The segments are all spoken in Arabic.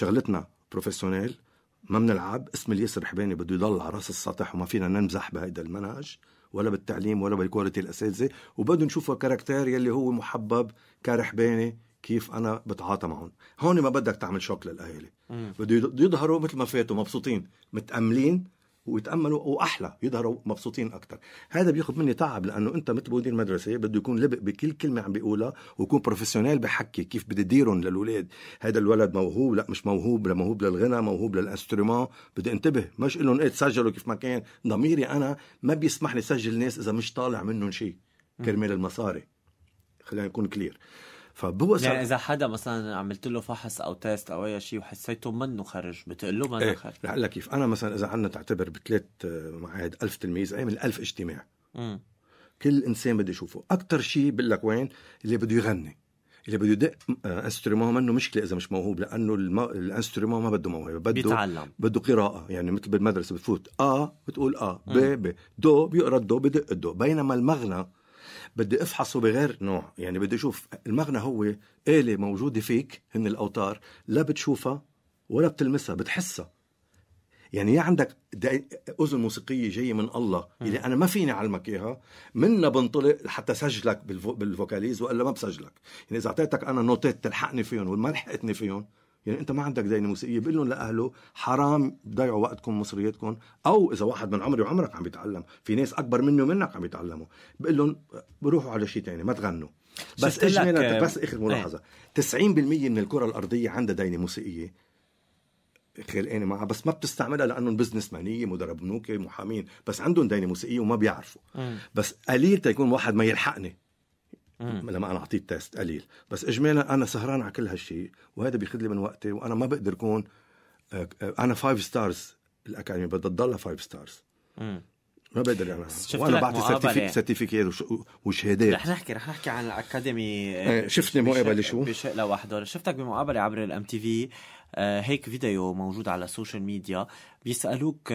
شغلتنا بروفيسيونيل ما بنلعب اسم الياسر رحباني بده يضل على راس السطح وما فينا نمزح بهيدا المنهج ولا بالتعليم ولا بالكواليتي الاساتذه وبده نشوفه كاركتير يلي هو محبب كرحباني كيف انا بتعاطى معهم هون ما بدك تعمل شوك للاهالي بده يظهروا مثل ما فاتوا مبسوطين متاملين ويتاملوا واحلى يظهروا مبسوطين اكثر هذا بياخذ مني تعب لانه انت مثل مدير مدرسه بده يكون لبق بكل كلمه عم بيقولها ويكون بروفيشنال بحكي كيف بدي ديرهم للاولاد هذا الولد موهوب لا مش موهوب لا موهوب للغنى موهوب للانسترومون بدي انتبه مش لهم ايه تسجلوا كيف ما كان ضميري انا ما بيسمح لي سجل ناس اذا مش طالع منهم شيء كرمال المصاري خلينا نكون كلير فبوصل يعني اذا حدا مثلا عملت له فحص او تيست او اي شيء وحسيته منه خرج بتقول له منه ايه خرج رح اقول لك كيف انا مثلا اذا عندنا تعتبر بثلاث آه، معاهد 1000 تلميذ من 1000 اجتماع م. كل انسان بده يشوفه اكثر شيء بقول لك وين اللي بده يغني اللي بده يدق آه، انسترومون منه مشكله اذا مش موهوب لانه الانسترومون ما بده موهبه بده بيتعلم بده قراءه يعني مثل بالمدرسه بتفوت اه بتقول اه ب ب دو بيقرا الدو بدق الدو بينما المغنى بدي افحصه بغير نوع يعني بدي اشوف المغنى هو آلة موجودة فيك هن الأوتار لا بتشوفها ولا بتلمسها بتحسها يعني يا عندك اذن موسيقيه جايه من الله اللي انا ما فيني اعلمك اياها منا بنطلق حتى سجلك بالفوكاليز والا ما بسجلك يعني اذا اعطيتك انا نوتات تلحقني فيهم وما لحقتني فيهم يعني انت ما عندك دينه موسيقيه بقول لهم لاهله حرام تضيعوا وقتكم مصريتكم او اذا واحد من عمري وعمرك عم يتعلم في ناس اكبر مني ومنك عم يتعلموا بقول لهم بروحوا على شيء ثاني ما تغنوا بس اجمالا بس اخر ملاحظه ايه. 90% من الكره الارضيه عندها دينه موسيقيه خلقانه معها بس ما بتستعملها لانهم بزنس مانيه مدرب بنوكي محامين بس عندهم دينه موسيقيه وما بيعرفوا ايه. بس قليل تيكون واحد ما يلحقني مم. لما انا اعطيه تيست قليل بس اجمالا انا سهران على كل هالشيء وهذا بياخذ لي من وقتي وانا ما بقدر اكون آه، آه، انا فايف ستارز الاكاديمي بدها تضلها فايف ستارز ما بقدر يعني وانا بعطي سيرتيفيكيت سيرتيفيكات وشهادات رح نحكي رح نحكي عن الاكاديمي آه، إيه، شفتني مقابله شو بشق لوحده شفتك بمقابله عبر الام تي في هيك فيديو موجود على السوشيال ميديا بيسالوك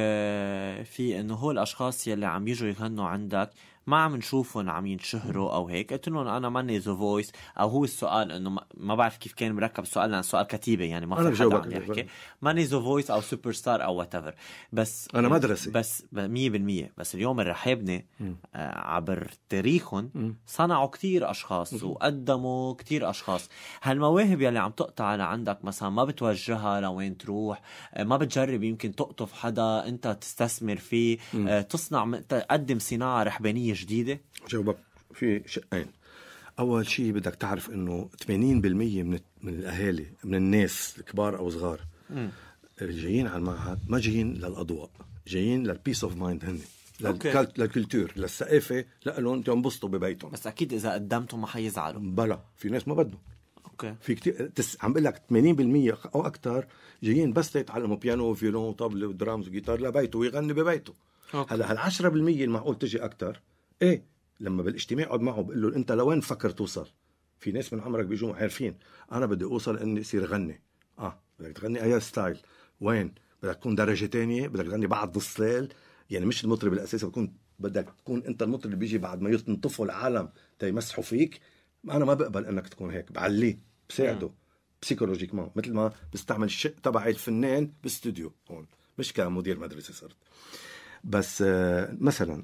في انه هو الاشخاص يلي عم يجوا يغنوا عندك ما عم نشوفهم عم ينشهروا او هيك قلت لهم انا ماني ذا فويس او هو السؤال انه ما بعرف كيف كان مركب السؤال لان سؤال كتيبه يعني ما في حدا عم يحكي ماني ذا فويس او سوبر ستار او وات ايفر بس انا مدرسه بس 100% بس اليوم الرحابنه آه، عبر تاريخهم صنعوا كثير اشخاص وقدموا كثير اشخاص هالمواهب يلي عم تقطع لعندك مثلا ما بتوجهها لوين تروح آه، ما بتجرب يمكن تقطف حدا انت تستثمر فيه آه، تصنع تقدم صناعه رحبانيه جديده؟ جاوبك في شقين اول شيء بدك تعرف انه 80% من من الاهالي من الناس الكبار او صغار اللي جايين على المعهد ما جايين للاضواء جايين للبيس اوف مايند هن للكلتور للثقافه لهم ينبسطوا ببيتهم بس اكيد اذا قدمتهم ما حيزعلوا بلا في ناس ما بدهم اوكي في كثير تس... عم بقول لك 80% او اكثر جايين بس يتعلموا بيانو وفيولون وطبل ودرامز وجيتار لبيته ويغني ببيته هلا هال 10% المعقول تجي اكثر ايه لما بالاجتماع اقعد معه بقول له انت لوين مفكر توصل؟ في ناس من عمرك بيجوا عارفين انا بدي اوصل اني اصير غني اه بدك تغني اي ستايل وين؟ بدك تكون درجه تانية بدك تغني بعد نص يعني مش المطرب الاساسي بكون بدك تكون انت المطرب اللي بيجي بعد ما ينطفوا العالم تيمسحوا فيك انا ما بقبل انك تكون هيك بعليه بساعده ما مثل ما بستعمل الشق تبعي الفنان باستوديو هون مش كمدير مدرسه صرت بس آه، مثلا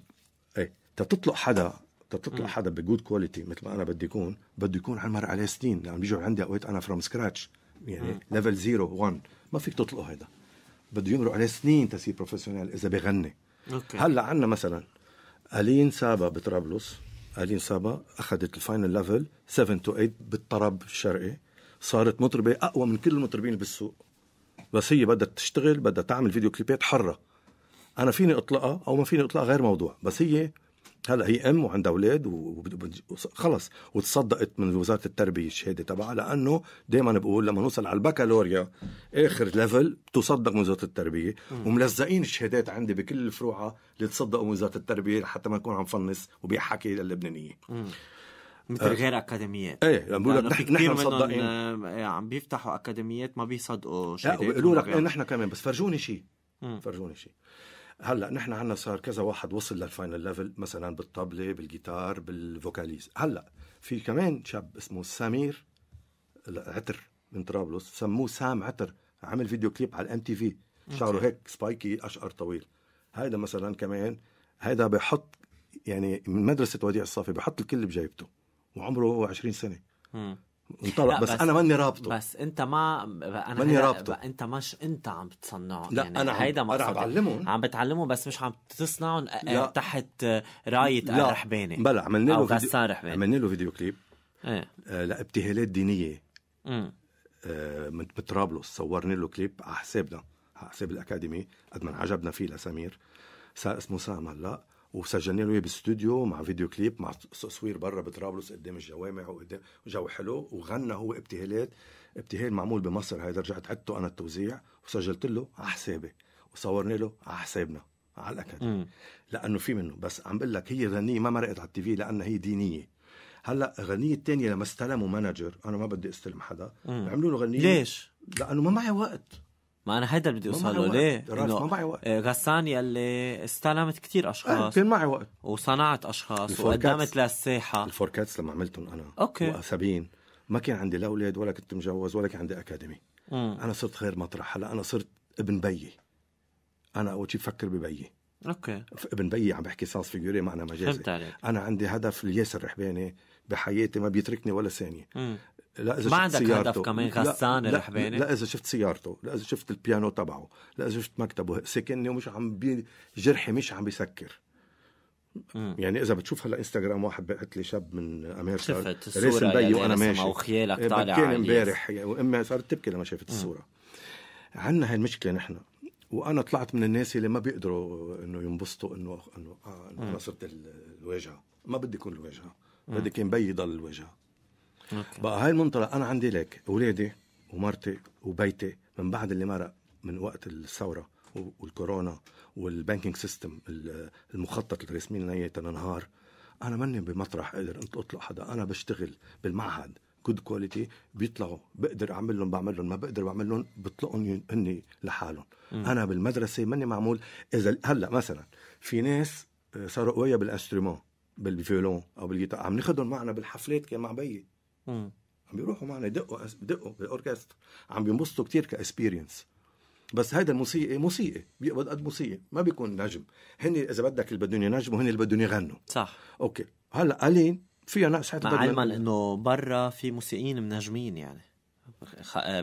تطلق حدا تطلع حدا بجود كواليتي مثل ما انا بدي يكون بده يكون على مر عليه سنين لانه يعني بيجوا عندي اوقات انا فروم سكراتش يعني ليفل زيرو 1 ما فيك تطلقه هيدا بده يمر عليه سنين تصير بروفيشنال اذا بغني أوكي. هلا عندنا مثلا الين سابا بطرابلس الين سابا اخذت الفاينل ليفل 7 تو 8 بالطرب الشرقي صارت مطربه اقوى من كل المطربين بالسوق بس هي بدها تشتغل بدها تعمل فيديو كليبات حره انا فيني اطلقها او ما فيني اطلقها غير موضوع بس هي هلا هي ام وعندها اولاد وخلص وتصدقت من وزاره التربيه الشهاده تبعها لانه دائما بقول لما نوصل على البكالوريا اخر ليفل بتصدق من وزاره التربيه وملزقين الشهادات عندي بكل الفروعه اللي تصدقوا من وزاره التربيه لحتى ما نكون عم فنص وبيحكي للبنانيه مثل آه. غير اكاديميات ايه عم بيقولوا لك نحن, نحن مصدقين آه، يعني عم بيفتحوا اكاديميات ما بيصدقوا شهادات لا بيقولوا لك إيه، نحن كمان بس فرجوني شيء فرجوني شيء هلا نحن عندنا صار كذا واحد وصل للفاينل ليفل مثلا بالطبله بالجيتار بالفوكاليز هلا في كمان شاب اسمه سمير عتر من طرابلس سموه سام عتر عمل فيديو كليب على الام تي في شعره هيك سبايكي اشقر طويل هيدا مثلا كمان هيدا بحط يعني من مدرسه وديع الصافي بحط الكل بجيبته وعمره 20 سنه انطلق بس, بس انا ماني رابطه بس انت ما انا ماني رابطه انت مش انت عم بتصنعه لا يعني انا عم هيدا انا عم بعلمهم عم بتعلمهم بس مش عم تصنعهم آه، آه، تحت آه، رايه لا. رحباني بلا عملنا له فيديو عملنا له فيديو كليب ايه آه لابتهالات دينيه امم آه من طرابلس صورنا له كليب على حسابنا على حساب الاكاديمي قد ما عجبنا فيه لسمير صار اسمه سام هلا وسجلنا له بالاستوديو مع فيديو كليب مع تصوير برا بطرابلس قدام الجوامع وقدام جو حلو وغنى هو ابتهالات ابتهال معمول بمصر هيدا رجعت عدته انا التوزيع وسجلت له على حسابي وصورنا له على حسابنا على الاكاديمي لانه في منه بس عم بقول لك هي غنيه ما مرقت على التي في لانها هي دينيه هلا غنية الثانية لما استلموا مانجر انا ما بدي استلم حدا عملوا له غنية ليش؟ لانه ما معي وقت ما انا هيدا اللي بدي اوصل له ليه؟ ما معي وقت إيه، غسان يلي استلمت كثير آه، اشخاص كان معي وقت وصنعت اشخاص وقدمت للساحه الفوركاتس لما عملتهم انا اوكي وأسابين ما كان عندي لا اولاد ولا كنت مجوز ولا كان عندي اكاديمي مم. انا صرت غير مطرح هلا انا صرت ابن بيي انا اول شيء بفكر ببيي اوكي ابن بيي عم بحكي سانس فيجوري معنى مجازي فهمت عليك. انا عندي هدف لياسر رحباني بحياتي ما بيتركني ولا ثانيه لا اذا ما عندك سيارته. هدف كمان غسان رحباني لا, لا اذا شفت سيارته لا اذا شفت البيانو تبعه لا اذا شفت مكتبه سكني ومش عم بي جرحي مش عم بيسكر مم. يعني اذا بتشوف هلا انستغرام واحد بعت لي شاب من امريكا شفت الصوره يعني بي وانا ماشي وخيالك إيه، طالع كان امبارح وامي صارت تبكي لما شافت الصوره عندنا هاي المشكله نحن وانا طلعت من الناس اللي ما بيقدروا انه ينبسطوا انه انه آه، انا صرت الواجهه ما بدي اكون الواجهه بدي كان مبيض الوجه أوكي. بقى هاي المنطلق انا عندي لك اولادي ومرتي وبيتي من بعد اللي مرق من وقت الثوره والكورونا والبانكينج سيستم المخطط اللي رسمين لنا تنهار انا ماني بمطرح اقدر انت اطلق حدا انا بشتغل بالمعهد جود كواليتي بيطلعوا بقدر اعمل لهم بعمل لهم ما بقدر بعمل لهم بطلقهم هني لحالهم م. انا بالمدرسه ماني معمول اذا هلا مثلا في ناس آه، صاروا قوية بالانسترومون بالفيولون او بالجيتار عم ناخذهم معنا بالحفلات كان مع بيي عم بيروحوا معنا يدقوا دقوا بالاوركسترا عم بينبسطوا كثير كاكسبيرينس بس هذا الموسيقي موسيقي بيقبض قد موسيقي ما بيكون نجم هن اذا بدك اللي بدهم ينجموا هن اللي بدهم يغنوا صح اوكي هلا الين فيها ناس حتى علما انه برا في موسيقيين منجمين يعني آه،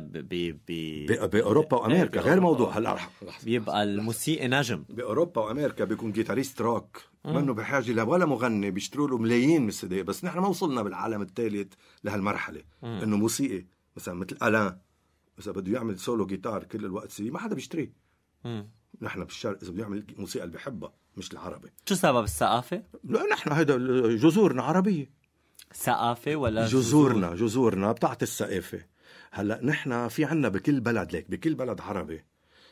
باوروبا وامريكا غير موضوع هلا بيبقى الموسيقي نجم باوروبا وامريكا بيكون جيتاريست روك منه بحاجه لولا مغني بيشتروا له ملايين من السدي بس نحن ما وصلنا بالعالم الثالث لهالمرحله انه موسيقي مثلا مثل الان اذا بده يعمل سولو جيتار كل الوقت سي ما حدا بيشتريه نحن بالشرق اذا بده يعمل موسيقى اللي بحبها مش العربي شو سبب الثقافه؟ لا نحن هيدا جذورنا عربيه ثقافه ولا جذورنا جذورنا بتعطي الثقافه هلا نحن في عنا بكل بلد ليك بكل بلد عربي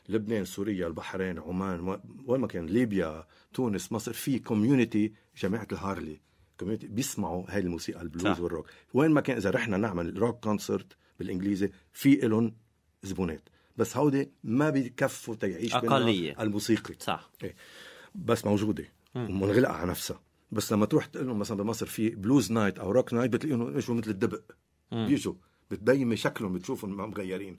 لبنان سوريا البحرين عمان وين ما كان ليبيا تونس مصر في كوميونتي جماعه الهارلي كوميونتي بيسمعوا هاي الموسيقى البلوز صح. والروك وين ما كان اذا رحنا نعمل روك كونسرت بالانجليزي في الهم زبونات بس هودي ما بيكفوا تعيش اقليه الموسيقي صح إيه. بس موجوده ومنغلقه على نفسها بس لما تروح تقول لهم مثلا بمصر في بلوز نايت او روك نايت بتلاقيهم اجوا مثل الدبق بيجوا بتبين شكلهم بتشوفهم انهم مغيرين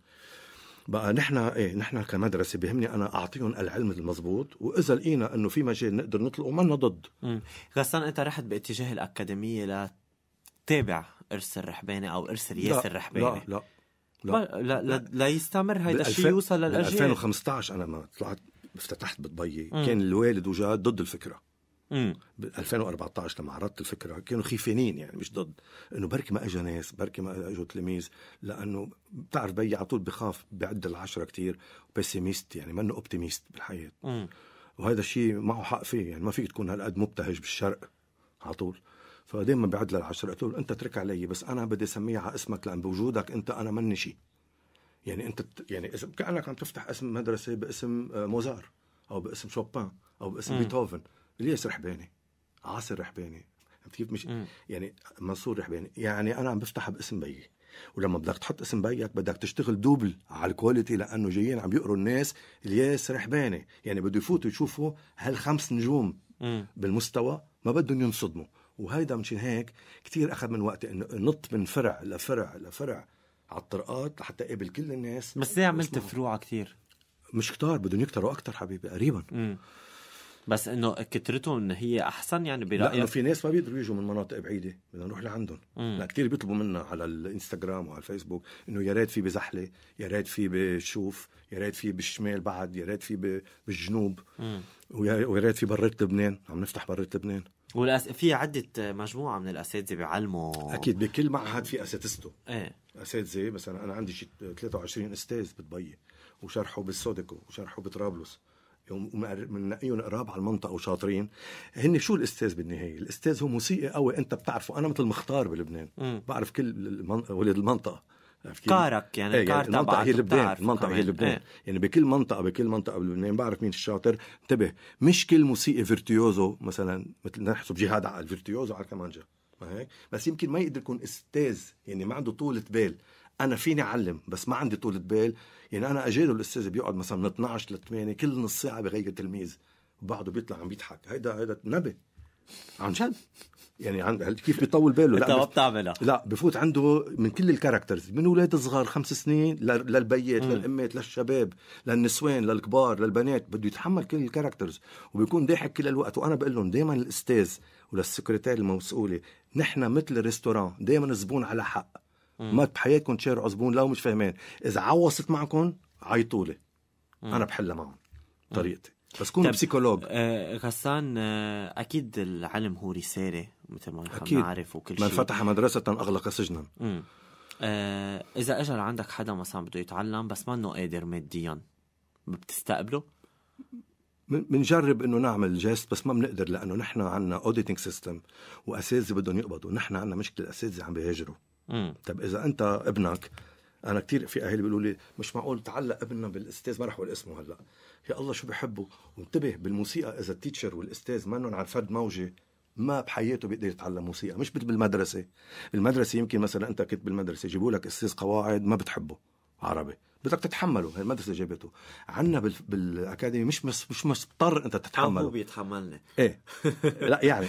بقى نحن ايه نحن كمدرسه بهمني انا اعطيهم العلم المضبوط واذا لقينا انه في مجال نقدر نطلقه منا ضد غسان انت رحت باتجاه الاكاديميه لتتابع ارث الرحباني او ارث الياس الرحباني لا لا لا لا, لا, لا يستمر هيدا الشيء يوصل للاجيال 2015 انا ما طلعت افتتحت بدبي كان الوالد وجاد ضد الفكره ب 2014 لما عرضت الفكره كانوا خيفانين يعني مش ضد انه بركي ما اجى ناس بركي ما اجوا تلاميذ لانه بتعرف بي على طول بخاف بعد العشره كثير بيسيميست يعني منه اوبتيميست بالحياه مم. وهذا الشيء معه حق فيه يعني ما فيك تكون هالقد مبتهج بالشرق على طول فدائما بعد للعشرة قلت له انت اترك علي بس انا بدي اسميها على اسمك لان بوجودك انت انا مني شيء يعني انت يعني كانك عم تفتح اسم مدرسه باسم آه، موزار او باسم شوبان او باسم بيتهوفن الياس رحباني عاصر رحباني كيف مش يعني منصور رحباني يعني انا عم بفتح باسم بيي ولما بدك تحط اسم بيك بدك تشتغل دوبل على الكواليتي لانه جايين عم يقروا الناس الياس رحباني يعني بده يفوتوا يشوفوا هالخمس نجوم بالمستوى ما بدهم ينصدموا وهيدا مشان هيك كثير اخذ من وقتي انه نط من فرع لفرع لفرع على الطرقات لحتى قابل كل الناس بس ليه عملت فروع كثير؟ مش كتار بدهم يكتروا اكثر حبيبي قريبا مم. بس انه كترتهم إن هي احسن يعني برايك لانه في ناس ما بيقدروا يجوا من مناطق بعيده بدنا نروح لعندهم لا كثير بيطلبوا منا على الانستغرام وعلى الفيسبوك انه يا ريت في بزحله يا ريت في بشوف يا ريت في بالشمال بعد يا ريت في بالجنوب ويا ريت في بريت لبنان عم نفتح بريت لبنان والأس... في عدة مجموعة من الأساتذة بيعلموا أكيد بكل معهد في أساتذته إيه أساتذة مثلا أنا عندي شي 23 أستاذ بدبي وشرحوا بالسودكو وشرحوا بطرابلس ومنقيهم قراب على المنطقه وشاطرين هن شو الاستاذ بالنهايه؟ الاستاذ هو موسيقي قوي انت بتعرفه انا مثل مختار بلبنان بعرف كل المن... ولد المنطقه كارك يعني ايه يعني المنطقه هي لبنان المنطقه هي لبنان ايه. يعني بكل منطقه بكل منطقه بلبنان بعرف مين الشاطر انتبه مش كل موسيقي فيرتيوزو مثلا مثل نحسب جهاد على الفيرتيوزو على الكمانجا ما هيك بس يمكن ما يقدر يكون استاذ يعني ما عنده طولة بال انا فيني اعلم بس ما عندي طولة بال يعني انا اجاله الاستاذ بيقعد مثلا من 12 ل 8 كل نص ساعه بغير تلميذ وبعده بيطلع عم بيضحك هيدا هيدا نبي عن جد يعني عن كيف بيطول باله لا ما بتعملها لا بفوت عنده من كل الكاركترز من اولاد صغار خمس سنين للبيات للامات للشباب للنسوان للكبار للبنات بده يتحمل كل الكاركترز وبيكون ضاحك كل الوقت وانا بقول لهم دائما الاستاذ وللسكرتير المسؤوله نحن مثل الريستوران دائما الزبون على حق ما بحياتكم تشاروا عزبون لو مش فاهمين اذا عوصت معكم عيطوا لي انا بحلها معهم طريقتي بس كون طيب، بسيكولوج آه غسان آه اكيد العلم هو رساله مثل ما نحن نعرف وكل شيء من فتح مدرسه اغلق سجنا آه اذا اجى عندك حدا مثلا بده يتعلم بس منه قادر ماديا بتستقبله؟ بنجرب انه نعمل جيست بس ما بنقدر لانه نحن عندنا اوديتنج سيستم واساتذه بدهم يقبضوا نحن عندنا مشكله الاساتذه عم بيهاجروا طيب طب اذا انت ابنك انا كثير في اهالي بيقولوا لي مش معقول تعلق ابننا بالاستاذ ما راح اقول اسمه هلا يا الله شو بحبه وانتبه بالموسيقى اذا التيتشر والاستاذ منهم على فرد موجه ما بحياته بيقدر يتعلم موسيقى مش مثل بالمدرسه المدرسه يمكن مثلا انت كنت بالمدرسه يجيبوا لك استاذ قواعد ما بتحبه عربي بدك تتحمله هي المدرسه جابته عندنا بالاكاديمي مش مش مضطر انت تتحمله هو بيتحملنا ايه لا يعني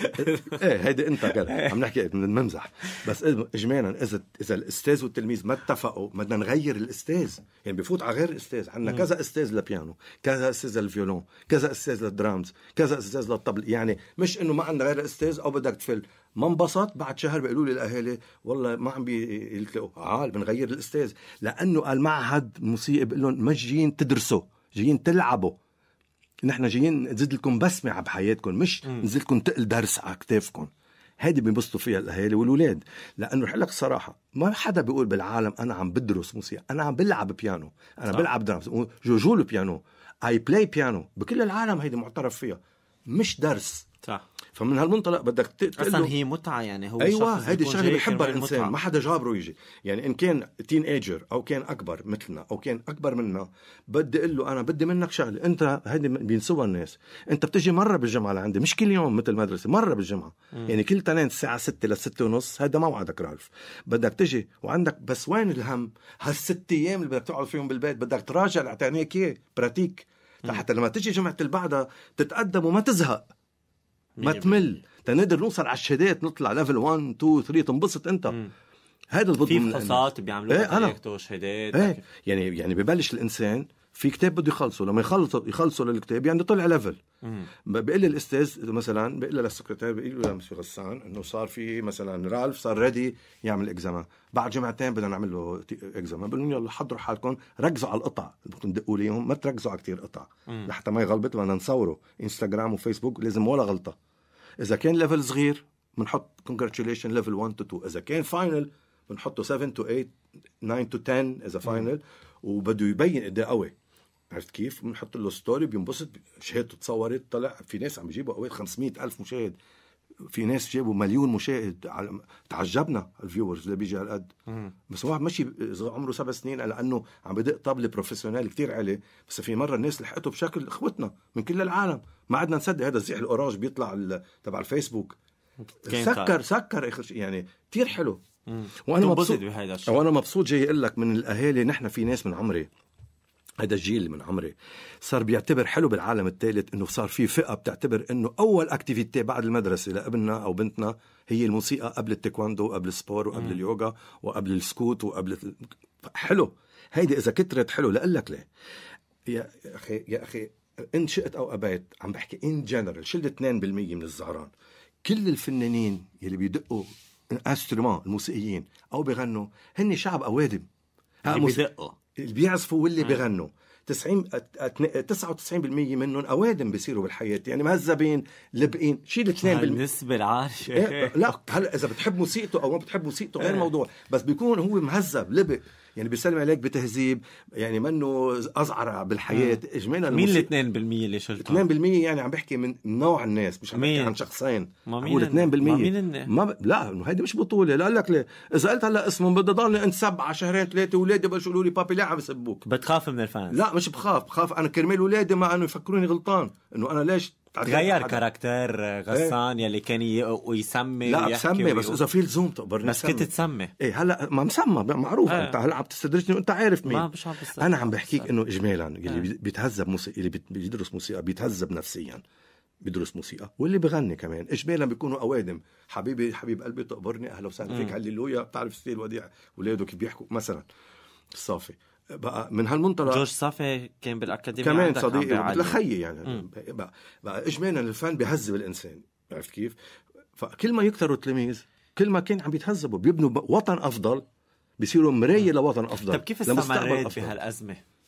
ايه هيدي انت قال عم نحكي بنمزح بس اجمالا اذا اذا الاستاذ والتلميذ ما اتفقوا بدنا نغير الاستاذ يعني بفوت على غير الاستاذ عندنا كذا استاذ للبيانو كذا استاذ للفيولون كذا استاذ للدرامز كذا استاذ للطبل يعني مش انه ما عندنا غير استاذ او بدك تفل ما انبسط بعد شهر بيقولوا لي الاهالي والله ما عم بيلتقوا عال آه، بنغير الاستاذ لانه قال معهد موسيقي بقول لهم مش جايين تدرسوا جايين تلعبوا نحن جايين نزيد لكم بسمه بحياتكم مش نزيد لكم تقل درس على كتافكم هيدي بينبسطوا فيها الاهالي والولاد لانه رح لك صراحه ما حدا بيقول بالعالم انا عم بدرس موسيقى انا عم بلعب بيانو انا صح. بلعب درامز جوجو البيانو اي بلاي بيانو بكل العالم هيدي معترف فيها مش درس صح فمن هالمنطلق بدك تقتل اصلا هي متعه يعني هو ايوه هيدي الشغله بيحبها الانسان ما حدا جابره يجي يعني ان كان تين ايجر او كان اكبر مثلنا او كان اكبر منا بدي اقول له انا بدي منك شغله انت هيدي بينسوها الناس انت بتجي مره بالجمعه لعندي مش كل يوم مثل المدرسه مره بالجمعه م. يعني كل تنين الساعه 6 لل 6 ونص هذا موعدك رالف بدك تجي وعندك بس وين الهم هالست ايام اللي بدك تقعد فيهم بالبيت بدك تراجع اللي اياه براتيك لحتى لما تجي جمعه اللي بعدها تتقدم وما تزهق ما تمل تنقدر نوصل على الشادات نطلع ليفل 1 2 3 تنبسط انت مم. هذا البض في فحوصات بيعملوها ايه شهادات ايه يعني يعني ببلش الانسان في كتاب بده يخلصه لما يخلصوا يخلصوا للكتاب يعني طلع ليفل بقول لي الاستاذ مثلا بقول للسكرتير بقول له مسيو غسان انه صار في مثلا رالف صار ريدي يعمل اكزاما بعد جمعتين بدنا نعمل له اكزاما بقول لهم يلا حضروا حالكم ركزوا على القطع اللي بدكم تدقوا ليهم ما تركزوا على كثير قطع لحتى ما يغلبط بدنا نصوره انستغرام وفيسبوك لازم ولا غلطه اذا كان ليفل صغير بنحط كونجراتيوليشن ليفل 1 تو 2 اذا كان فاينل بنحطه 7 تو 8 9 تو 10 اذا فاينل وبده يبين قد قوي عرفت كيف؟ بنحط له ستوري بينبسط شهادته اتصورت طلع في ناس عم يجيبوا اوقات 500 ألف مشاهد في ناس جابوا مليون مشاهد تعجبنا الفيورز اللي بيجي هالقد بس واحد ماشي عمره سبع سنين لانه عم بدق طابله بروفيسيونال كتير عالي بس في مره الناس لحقته بشكل اخوتنا من كل العالم ما عدنا نصدق هذا الزيح الاورانج بيطلع تبع الفيسبوك سكر سكر اخر شيء يعني كثير حلو مم. وانا مبسوط وانا مبسوط جاي اقول لك من الاهالي نحن في ناس من عمري هذا الجيل من عمري صار بيعتبر حلو بالعالم الثالث انه صار في فئه بتعتبر انه اول اكتيفيتي بعد المدرسه لابننا او بنتنا هي الموسيقى قبل التايكوندو وقبل السبور وقبل مم. اليوغا وقبل السكوت وقبل حلو هيدي اذا كترت حلو لقلك ليه يا اخي يا اخي ان شئت او ابيت عم بحكي ان جنرال شلت 2% من الزعران كل الفنانين يلي بيدقوا انسترومون الموسيقيين او بيغنوا هن شعب اوادم هن بيدقوا اللي بيعزفوا واللي بيغنوا 90 99% منهم اوادم بيصيروا بالحياه يعني مهذبين لبقين شيل 2% النسبه العاليه لا هلا اذا بتحب موسيقته او ما بتحب موسيقته غير إيه. موضوع بس بيكون هو مهذب لبق يعني بيسلم عليك بتهذيب يعني منه ازعر بالحياه اجمالا مين ال 2% اللي شلتهم 2% يعني عم بحكي من نوع الناس مش عم بحكي عن شخصين ما مين 2% ما مين ما ب... لا انه هيدي مش بطوله لا لك ليه اذا قلت هلا اسمهم بدي ضلني انسب على شهرين ثلاثه اولادي بلشوا يقولوا لي بابي ليه عم يسبوك بتخاف من الفانز لا مش بخاف بخاف انا كرمال اولادي ما انه يفكروني غلطان انه انا ليش تغير كاركتر غسان ايه؟ يلي كان يسمي لا بسمي بس اذا في لزوم تقبرني بس كنت تسمي ايه هلا ما مسمى معروف ايه. انت هلا عم تستدرجني وانت عارف مين ما مش عم بستدرج انا عم بحكيك انه اجمالا اللي ايه. بيتهذب موسيقى اللي بيدرس موسيقى بيتهذب نفسيا بدرس موسيقى واللي بغني كمان اجمالا بيكونوا اوادم حبيبي حبيب قلبي تقبرني اهلا وسهلا فيك هللويا إيه. بتعرف ستيل وديع ولاده كيف بيحكوا مثلا صافي بقى من هالمنطلق جورج صافي كان بالاكاديميه كمان صديق مثل خيي يعني مم. بقى بقى اجمالا الفن بيهذب الانسان عرفت كيف؟ فكل ما يكثروا التلاميذ كل ما كان عم بيتهذبوا بيبنوا وطن افضل بيصيروا مرايه لوطن افضل طيب كيف استمريت بهالازمه؟